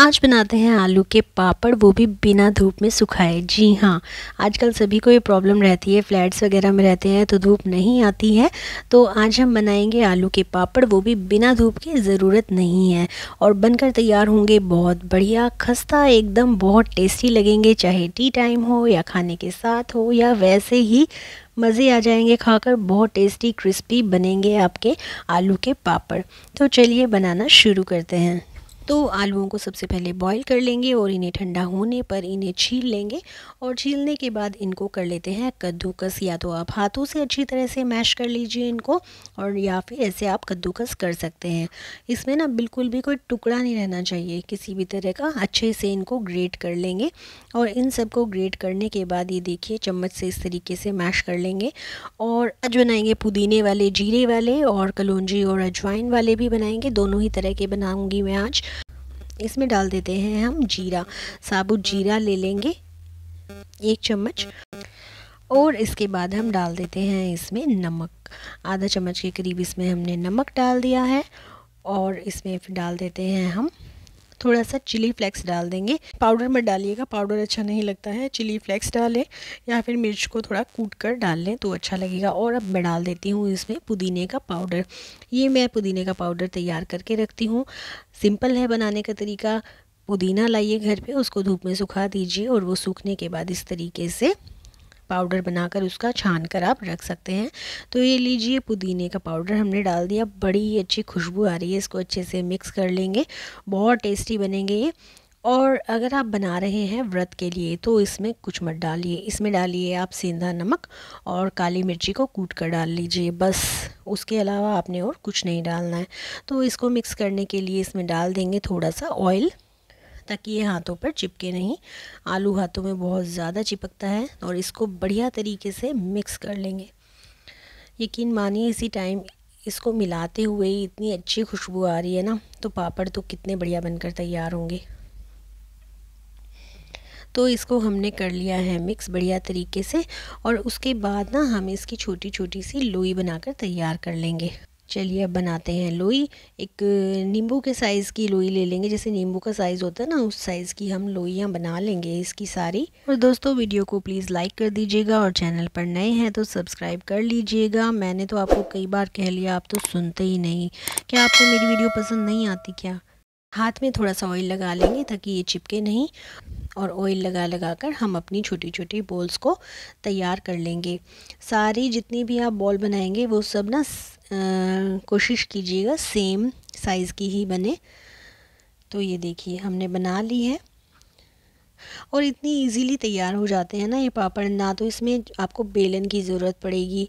आज बनाते हैं आलू के पापड़ वो भी बिना धूप में सुखाए जी हाँ आजकल सभी को ये प्रॉब्लम रहती है फ्लैट्स वगैरह में रहते हैं तो धूप नहीं आती है तो आज हम बनाएंगे आलू के पापड़ वो भी बिना धूप की ज़रूरत नहीं है और बनकर तैयार होंगे बहुत बढ़िया खस्ता एकदम बहुत टेस्टी लगेंगे चाहे टी टाइम हो या खाने के साथ हो या वैसे ही मज़े आ जाएंगे खाकर बहुत टेस्टी क्रिस्पी बनेंगे आपके आलू के पापड़ तो चलिए बनाना शुरू करते हैं तो आलूओं को सबसे पहले बॉईल कर लेंगे और इन्हें ठंडा होने पर इन्हें छील लेंगे और छीलने के बाद इनको कर लेते हैं कद्दूकस या तो आप हाथों से अच्छी तरह से मैश कर लीजिए इनको और या फिर ऐसे आप कद्दूकस कर सकते हैं इसमें ना बिल्कुल भी कोई टुकड़ा नहीं रहना चाहिए किसी भी तरह का अच्छे से इनको ग्रेट कर लेंगे और इन सबको ग्रेट करने के बाद ये देखिए चम्मच से इस तरीके से मैश कर लेंगे और आज बनाएंगे पुदीने वाले जीरे वाले और कलौजी और अजवाइन वाले भी बनाएंगे दोनों ही तरह के बनाऊँगी मैं आज इसमें डाल देते हैं हम जीरा साबुत जीरा ले लेंगे एक चम्मच और इसके बाद हम डाल देते हैं इसमें नमक आधा चम्मच के करीब इसमें हमने नमक डाल दिया है और इसमें फिर डाल देते हैं हम थोड़ा सा चिली फ्लेक्स डाल देंगे पाउडर मत डालिएगा पाउडर अच्छा नहीं लगता है चिली फ्लेक्स डालें या फिर मिर्च को थोड़ा कूट कर डाल लें तो अच्छा लगेगा और अब मैं डाल देती हूँ इसमें पुदीने का पाउडर ये मैं पुदीने का पाउडर तैयार करके रखती हूँ सिंपल है बनाने का तरीका पुदीना लाइए घर पर उसको धूप में सुखा दीजिए और वो सूखने के बाद इस तरीके से पाउडर बनाकर उसका छान कर आप रख सकते हैं तो ये लीजिए पुदीने का पाउडर हमने डाल दिया बड़ी अच्छी खुशबू आ रही है इसको अच्छे से मिक्स कर लेंगे बहुत टेस्टी बनेंगे ये और अगर आप बना रहे हैं व्रत के लिए तो इसमें कुछ मत डालिए इसमें डालिए आप सेंधा नमक और काली मिर्ची को कूट कर डाल लीजिए बस उसके अलावा आपने और कुछ नहीं डालना है तो इसको मिक्स करने के लिए इसमें डाल देंगे थोड़ा सा ऑयल ताकि ये हाथों पर चिपके नहीं आलू हाथों में बहुत ज़्यादा चिपकता है और इसको बढ़िया तरीके से मिक्स कर लेंगे यकीन मानिए इसी टाइम इसको मिलाते हुए ही इतनी अच्छी खुशबू आ रही है ना तो पापड़ तो कितने बढ़िया बनकर तैयार होंगे तो इसको हमने कर लिया है मिक्स बढ़िया तरीके से और उसके बाद ना हम इसकी छोटी छोटी सी लोई बनाकर तैयार कर लेंगे चलिए अब बनाते हैं लोई एक नींबू के साइज़ की लोई ले लेंगे जैसे नींबू का साइज़ होता है ना उस साइज़ की हम लोइयाँ बना लेंगे इसकी सारी और दोस्तों वीडियो को प्लीज़ लाइक कर दीजिएगा और चैनल पर नए हैं तो सब्सक्राइब कर लीजिएगा मैंने तो आपको कई बार कह लिया आप तो सुनते ही नहीं क्या आपको मेरी वीडियो पसंद नहीं आती क्या हाथ में थोड़ा सा ऑयल लगा लेंगे ताकि ये चिपके नहीं और ऑयल लगा लगा कर हम अपनी छोटी छोटी बॉल्स को तैयार कर लेंगे सारी जितनी भी आप बॉल बनाएंगे वो सब ना कोशिश कीजिएगा सेम साइज़ की ही बने तो ये देखिए हमने बना ली है और इतनी इजीली तैयार हो जाते हैं ना ये पापड़ ना तो इसमें आपको बेलन की ज़रूरत पड़ेगी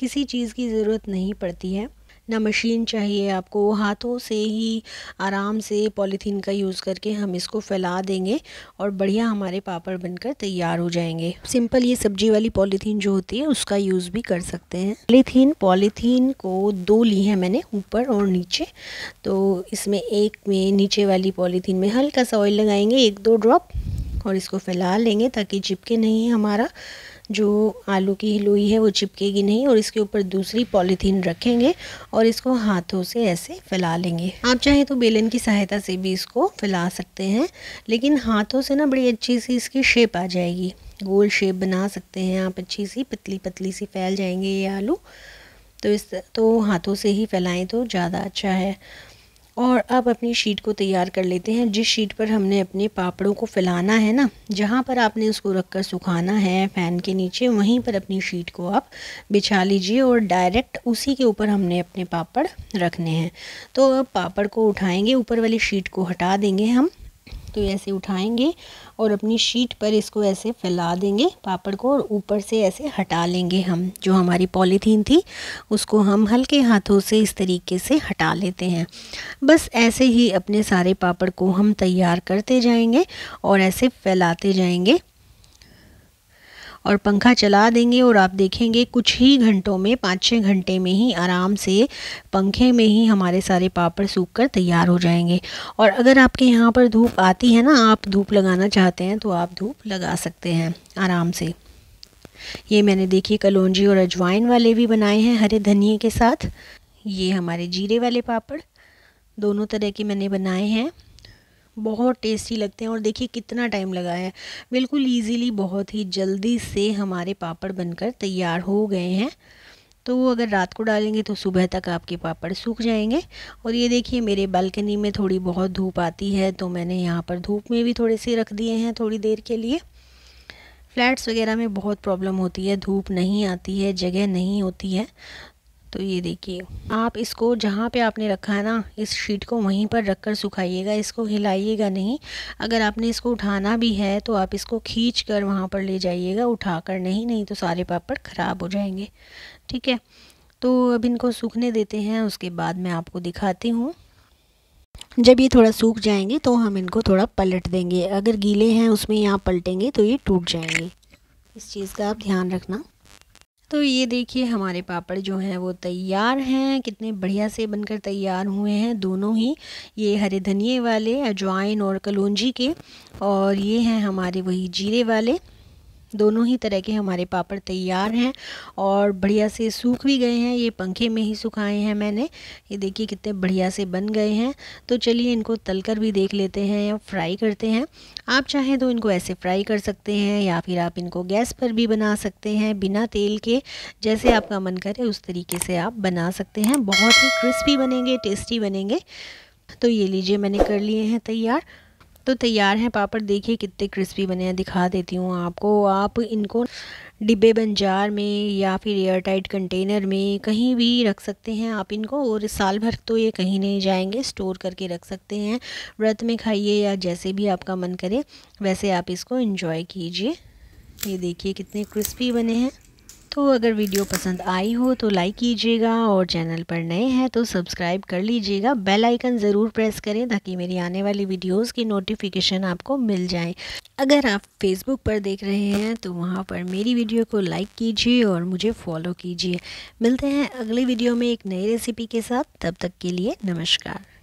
किसी चीज़ की ज़रूरत नहीं पड़ती है ना मशीन चाहिए आपको हाथों से ही आराम से पॉलीथीन का यूज़ करके हम इसको फैला देंगे और बढ़िया हमारे पापड़ बनकर तैयार हो जाएंगे सिंपल ये सब्जी वाली पॉलीथीन जो होती है उसका यूज़ भी कर सकते हैं पॉलीथीन पॉलीथीन को दो ली है मैंने ऊपर और नीचे तो इसमें एक में नीचे वाली पॉलीथीन में हल्का सा ऑयल लगाएंगे एक दो ड्रॉप और इसको फैला लेंगे ताकि चिपके नहीं हमारा जो आलू की लोई है वो चिपकेगी नहीं और इसके ऊपर दूसरी पॉलीथीन रखेंगे और इसको हाथों से ऐसे फैला लेंगे आप चाहे तो बेलन की सहायता से भी इसको फैला सकते हैं लेकिन हाथों से ना बड़ी अच्छी सी इसकी शेप आ जाएगी गोल शेप बना सकते हैं आप अच्छी सी पतली पतली सी फैल जाएंगे ये आलू तो इस तो हाथों से ही फैलाएं तो ज़्यादा अच्छा है और अब अपनी शीट को तैयार कर लेते हैं जिस शीट पर हमने अपने पापड़ों को फैलाना है ना जहाँ पर आपने उसको रख कर सुखाना है फ़ैन के नीचे वहीं पर अपनी शीट को आप बिछा लीजिए और डायरेक्ट उसी के ऊपर हमने अपने पापड़ रखने हैं तो अब पापड़ को उठाएंगे ऊपर वाली शीट को हटा देंगे हम तो ऐसे उठाएंगे और अपनी शीट पर इसको ऐसे फैला देंगे पापड़ को और ऊपर से ऐसे हटा लेंगे हम जो हमारी पॉलीथीन थी उसको हम हल्के हाथों से इस तरीके से हटा लेते हैं बस ऐसे ही अपने सारे पापड़ को हम तैयार करते जाएंगे और ऐसे फैलाते जाएंगे और पंखा चला देंगे और आप देखेंगे कुछ ही घंटों में पाँच छः घंटे में ही आराम से पंखे में ही हमारे सारे पापड़ सूख कर तैयार हो जाएंगे और अगर आपके यहाँ पर धूप आती है ना आप धूप लगाना चाहते हैं तो आप धूप लगा सकते हैं आराम से ये मैंने देखिए कलौजी और अजवाइन वाले भी बनाए हैं हरे धनिए के साथ ये हमारे जीरे वाले पापड़ दोनों तरह के मैंने बनाए हैं बहुत टेस्टी लगते हैं और देखिए कितना टाइम लगा है बिल्कुल ईजीली बहुत ही जल्दी से हमारे पापड़ बनकर तैयार हो गए हैं तो वो अगर रात को डालेंगे तो सुबह तक आपके पापड़ सूख जाएंगे और ये देखिए मेरे बालकनी में थोड़ी बहुत धूप आती है तो मैंने यहाँ पर धूप में भी थोड़े से रख दिए हैं थोड़ी देर के लिए फ्लैट्स वगैरह में बहुत प्रॉब्लम होती है धूप नहीं आती है जगह नहीं होती है तो ये देखिए आप इसको जहाँ पे आपने रखा है ना इस शीट को वहीं पर रख कर सुखाइएगा इसको हिलाइएगा नहीं अगर आपने इसको उठाना भी है तो आप इसको खींच कर वहाँ पर ले जाइएगा उठा कर नहीं नहीं तो सारे पापड़ ख़राब हो जाएंगे ठीक है तो अब इनको सूखने देते हैं उसके बाद मैं आपको दिखाती हूँ जब ये थोड़ा सूख जाएंगे तो हम इनको थोड़ा पलट देंगे अगर गीले हैं उसमें यहाँ पलटेंगे तो ये टूट जाएंगे इस चीज़ का आप ध्यान रखना तो ये देखिए हमारे पापड़ जो हैं वो तैयार हैं कितने बढ़िया से बनकर तैयार हुए हैं दोनों ही ये हरे धनिए वाले अजवाइन और कलौजी के और ये हैं हमारे वही जीरे वाले दोनों ही तरह के हमारे पापड़ तैयार हैं और बढ़िया से सूख भी गए हैं ये पंखे में ही सुखाए हैं मैंने ये देखिए कितने बढ़िया से बन गए हैं तो चलिए इनको तलकर भी देख लेते हैं या फ्राई करते हैं आप चाहें तो इनको ऐसे फ्राई कर सकते हैं या फिर आप इनको गैस पर भी बना सकते हैं बिना तेल के जैसे आपका मन करे उस तरीके से आप बना सकते हैं बहुत ही क्रिस्पी बनेंगे टेस्टी बनेंगे तो ये लीजिए मैंने कर लिए हैं तैयार तो तैयार हैं पापड़ देखिए कितने क्रिस्पी बने हैं दिखा देती हूँ आपको आप इनको डिब्बे बंजार में या फिर एयर टाइट कंटेनर में कहीं भी रख सकते हैं आप इनको और साल भर तो ये कहीं नहीं जाएंगे स्टोर करके रख सकते हैं व्रत में खाइए या जैसे भी आपका मन करे वैसे आप इसको इन्जॉय कीजिए ये देखिए कितने क्रिस्पी बने हैं तो अगर वीडियो पसंद आई हो तो लाइक कीजिएगा और चैनल पर नए हैं तो सब्सक्राइब कर लीजिएगा बेल आइकन ज़रूर प्रेस करें ताकि मेरी आने वाली वीडियोस की नोटिफिकेशन आपको मिल जाए अगर आप फेसबुक पर देख रहे हैं तो वहाँ पर मेरी वीडियो को लाइक कीजिए और मुझे फॉलो कीजिए मिलते हैं अगले वीडियो में एक नई रेसिपी के साथ तब तक के लिए नमस्कार